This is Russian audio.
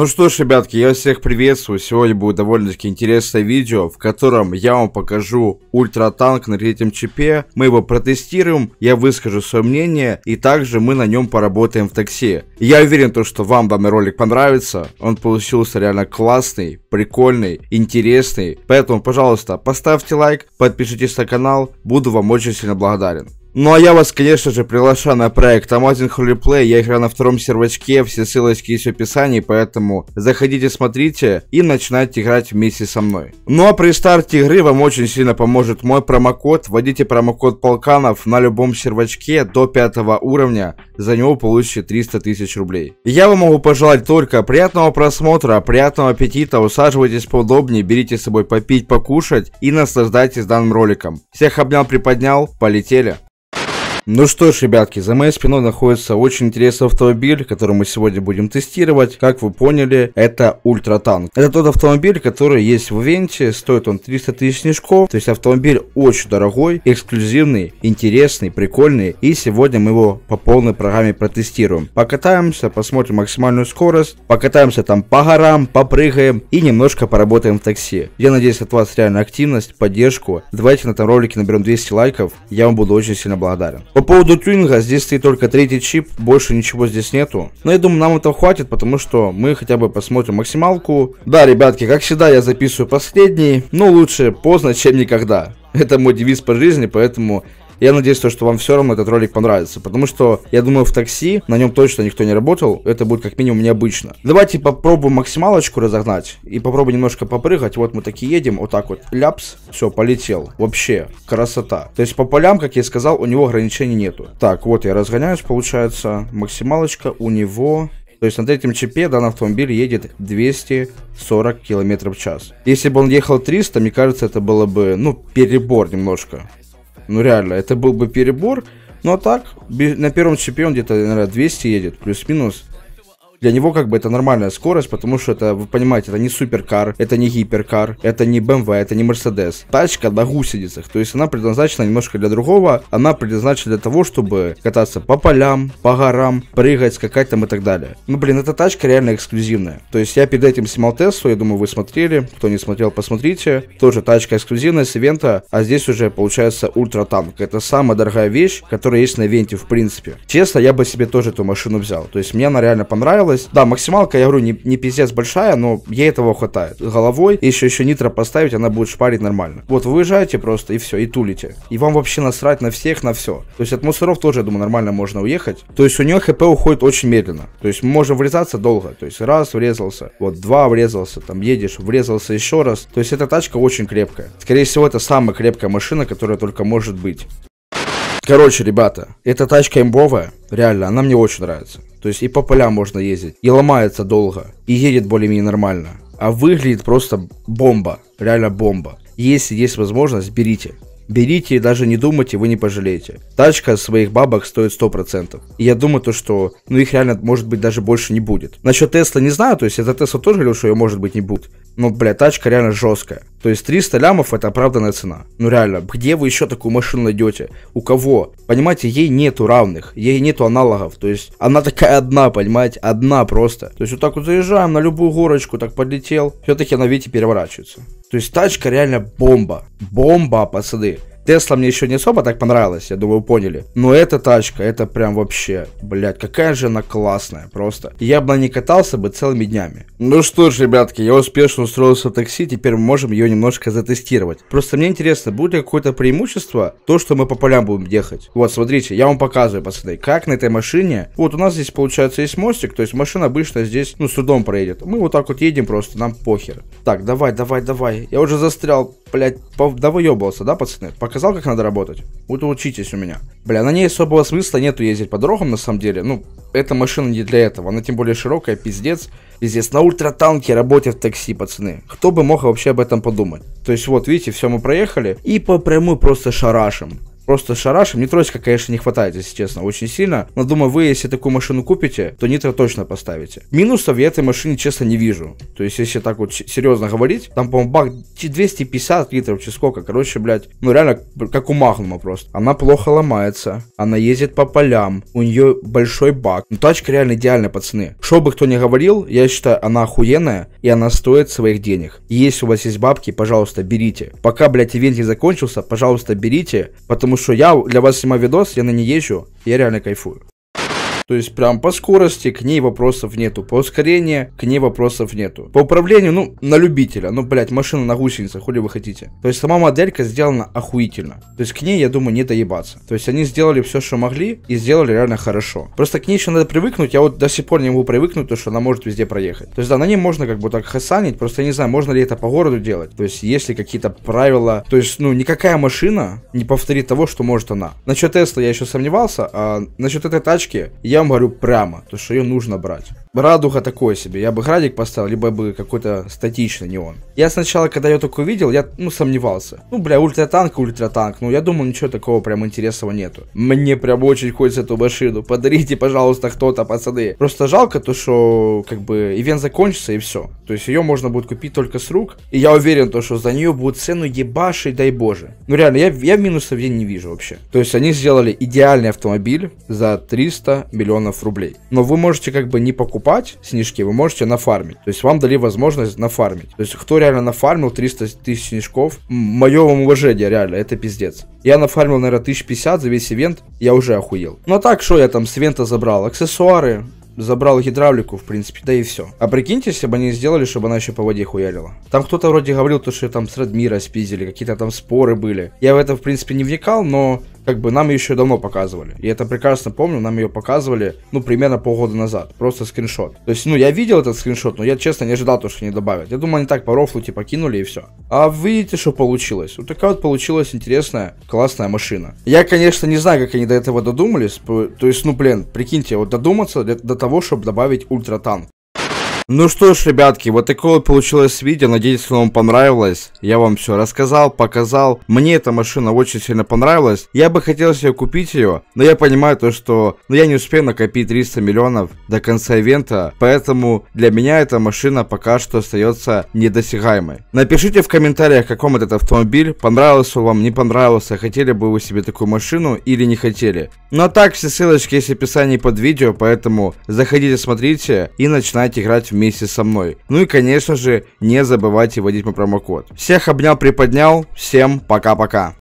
Ну что ж, ребятки, я всех приветствую. Сегодня будет довольно-таки интересное видео, в котором я вам покажу ультратанк на третьем чипе. Мы его протестируем, я выскажу свое мнение, и также мы на нем поработаем в такси. Я уверен, то, что вам данный ролик понравится. Он получился реально классный, прикольный, интересный. Поэтому, пожалуйста, поставьте лайк, подпишитесь на канал. Буду вам очень сильно благодарен. Ну а я вас, конечно же, приглашаю на проект Amazing Holy Play. Я играю на втором сервачке, все ссылочки есть в описании, поэтому заходите, смотрите и начинайте играть вместе со мной. Ну а при старте игры вам очень сильно поможет мой промокод. Вводите промокод Полканов на любом сервачке до пятого уровня, за него получите 300 тысяч рублей. Я вам могу пожелать только приятного просмотра, приятного аппетита, усаживайтесь поудобнее, берите с собой попить, покушать и наслаждайтесь данным роликом. Всех обнял, приподнял, полетели. Ну что ж, ребятки, за моей спиной находится очень интересный автомобиль, который мы сегодня будем тестировать. Как вы поняли, это ультратанк. Это тот автомобиль, который есть в Венте, стоит он 300 тысяч снежков. То есть автомобиль очень дорогой, эксклюзивный, интересный, прикольный. И сегодня мы его по полной программе протестируем. Покатаемся, посмотрим максимальную скорость, покатаемся там по горам, попрыгаем и немножко поработаем в такси. Я надеюсь от вас реально активность, поддержку. Давайте на этом ролике наберем 200 лайков, я вам буду очень сильно благодарен. По поводу тюнинга, здесь стоит только третий чип, больше ничего здесь нету. Но я думаю, нам этого хватит, потому что мы хотя бы посмотрим максималку. Да, ребятки, как всегда, я записываю последний, но лучше поздно, чем никогда. Это мой девиз по жизни, поэтому я надеюсь, то, что вам все равно этот ролик понравится, потому что, я думаю, в такси на нем точно никто не работал, это будет как минимум необычно. Давайте попробуем максималочку разогнать и попробуем немножко попрыгать. Вот мы таки едем, вот так вот, ляпс, все, полетел. Вообще, красота. То есть по полям, как я и сказал, у него ограничений нету. Так, вот я разгоняюсь, получается, максималочка у него то есть на третьем чипе данный автомобиль едет 240 км в час. Если бы он ехал 300, мне кажется, это было бы, ну, перебор немножко. Ну реально, это был бы перебор. Ну а так, на первом чипе где-то, наверное, 200 едет, плюс-минус для него как бы это нормальная скорость, потому что это, вы понимаете, это не суперкар, это не гиперкар, это не BMW, эм это не Mercedes. Тачка на гусеницах, то есть она предназначена немножко для другого, она предназначена для того, чтобы кататься по полям, по горам, прыгать, скакать там и так далее. Ну, блин, эта тачка реально эксклюзивная. То есть я перед этим снимал Теслу, я думаю, вы смотрели, кто не смотрел, посмотрите. Тоже тачка эксклюзивная с ивента, а здесь уже получается ультратанк. Это самая дорогая вещь, которая есть на ивенте в принципе. Честно, я бы себе тоже эту машину взял. То есть мне она реально понравилась, осталось. Да, максималка, я говорю, не, не пиздец большая, но ей этого хватает. Головой, еще еще нитро поставить, она будет шпарить нормально. Вот вы выезжаете просто и все, и тулите. И вам вообще насрать на всех, на все. То есть от мусоров тоже, я думаю, нормально можно уехать. То есть у нее хп уходит очень медленно. То есть мы можем врезаться долго. То есть раз врезался, вот два врезался, там едешь, врезался еще раз. То есть эта тачка очень крепкая. Скорее всего, это самая крепкая машина, которая только может быть. Короче, ребята, эта тачка имбовая, реально, она мне очень нравится. То есть и по полям можно ездить. И ломается долго. И едет более-менее нормально. А выглядит просто бомба. Реально бомба. Если есть возможность, берите. Берите и даже не думайте, вы не пожалеете. Тачка своих бабок стоит 100%. И я думаю, то, что ну их реально, может быть, даже больше не будет. Насчет Тесла не знаю, то есть это Тесла тоже говорил, что ее может быть не будет. Но, бля, тачка реально жесткая. То есть 300 лямов это оправданная цена. Ну реально, где вы еще такую машину найдете? У кого? Понимаете, ей нету равных, ей нету аналогов. То есть она такая одна, понимаете, одна просто. То есть вот так вот заезжаем на любую горочку, так подлетел. Все-таки она, видите, переворачивается. То есть тачка реально бомба. Бомба, пацаны. Тесла мне еще не особо так понравилась, я думаю, вы поняли. Но эта тачка, это прям вообще, блядь, какая же она классная просто. Я бы на ней катался бы целыми днями. Ну что ж, ребятки, я успешно устроился в такси, теперь мы можем ее немножко затестировать. Просто мне интересно, будет ли какое-то преимущество то, что мы по полям будем ехать. Вот, смотрите, я вам показываю, пацаны, как на этой машине. Вот у нас здесь, получается, есть мостик, то есть машина обычно здесь, ну, с трудом проедет. Мы вот так вот едем просто, нам похер. Так, давай, давай, давай. Я уже застрял блядь, довыебывался, да, пацаны? Показал, как надо работать? Вот учитесь у меня. Бля, на ней особого смысла нету ездить по дорогам, на самом деле. Ну, эта машина не для этого. Она тем более широкая, пиздец. Пиздец, на ультратанке работе в такси, пацаны. Кто бы мог вообще об этом подумать? То есть, вот, видите, все, мы проехали. И по прямой просто шарашим просто шарашим. Нитросика, конечно, не хватает, если честно, очень сильно. Но думаю, вы, если такую машину купите, то нитро точно поставите. Минусов я этой машине, честно, не вижу. То есть, если так вот серьезно говорить, там, по-моему, бак 250 литров, че сколько, короче, блядь, ну реально, как у Магнума просто. Она плохо ломается, она ездит по полям, у нее большой бак. Ну, тачка реально идеальная, пацаны. Что бы кто ни говорил, я считаю, она охуенная, и она стоит своих денег. если у вас есть бабки, пожалуйста, берите. Пока, блядь, ивент не закончился, пожалуйста, берите, потому что что я для вас снимаю видос, я на ней езжу, я реально кайфую. То есть прям по скорости к ней вопросов нету. По ускорению к ней вопросов нету. По управлению, ну, на любителя. Ну, блядь, машина на гусеницах, хули вы хотите. То есть сама моделька сделана охуительно. То есть к ней, я думаю, не доебаться. То есть они сделали все, что могли, и сделали реально хорошо. Просто к ней еще надо привыкнуть. Я вот до сих пор не могу привыкнуть, то, что она может везде проехать. То есть да, на ней можно как бы так хасанить. Просто я не знаю, можно ли это по городу делать. То есть есть ли какие-то правила. То есть, ну, никакая машина не повторит того, что может она. Насчет Тесла я еще сомневался, а насчет этой тачки я я вам говорю прямо, то что ее нужно брать. Радуга такой себе, я бы градик поставил, либо бы какой-то статичный неон. Я сначала, когда ее только увидел, я, ну, сомневался. Ну, бля, ультратанк, ультратанк, ну, я думал, ничего такого прям интересного нету. Мне прям очень хочется эту машину, подарите, пожалуйста, кто-то, пацаны. Просто жалко то, что, как бы, ивент закончится и все. То есть ее можно будет купить только с рук, и я уверен то, что за нее будет цену ебашей, дай боже. Ну, реально, я, я минусов в день не вижу вообще. То есть они сделали идеальный автомобиль за 300 миллионов рублей. Но вы можете как бы не покупать снежки, вы можете нафармить. То есть вам дали возможность нафармить. То есть кто реально нафармил 300 тысяч снежков, мое вам уважение реально, это пиздец. Я нафармил, наверное, 1050 за весь ивент, я уже охуел. Ну а так, что я там с вента забрал? Аксессуары, забрал гидравлику, в принципе, да и все. А прикиньте, если бы они сделали, чтобы она еще по воде хуярила. Там кто-то вроде говорил, то, что там с Радмира спиздили, какие-то там споры были. Я в это, в принципе, не вникал, но как бы нам ее еще давно показывали. Я это прекрасно помню, нам ее показывали, ну, примерно полгода назад. Просто скриншот. То есть, ну, я видел этот скриншот, но я, честно, не ожидал то, что они добавят. Я думал, они так по рофлу, типа, кинули и все. А видите, что получилось? Вот такая вот получилась интересная, классная машина. Я, конечно, не знаю, как они до этого додумались. То есть, ну, блин, прикиньте, вот додуматься для, до того, чтобы добавить ультратанк. Ну что ж, ребятки, вот такое вот получилось видео, надеюсь, оно вам понравилось. Я вам все рассказал, показал. Мне эта машина очень сильно понравилась. Я бы хотел себе купить ее, но я понимаю то, что ну, я не успею накопить 300 миллионов до конца ивента, поэтому для меня эта машина пока что остается недосягаемой. Напишите в комментариях, как вам этот автомобиль, понравился вам, не понравился, хотели бы вы себе такую машину или не хотели. Ну а так, все ссылочки есть в описании под видео, поэтому заходите, смотрите и начинайте играть в вместе со мной. Ну и, конечно же, не забывайте вводить мой промокод. Всех обнял, приподнял. Всем пока-пока.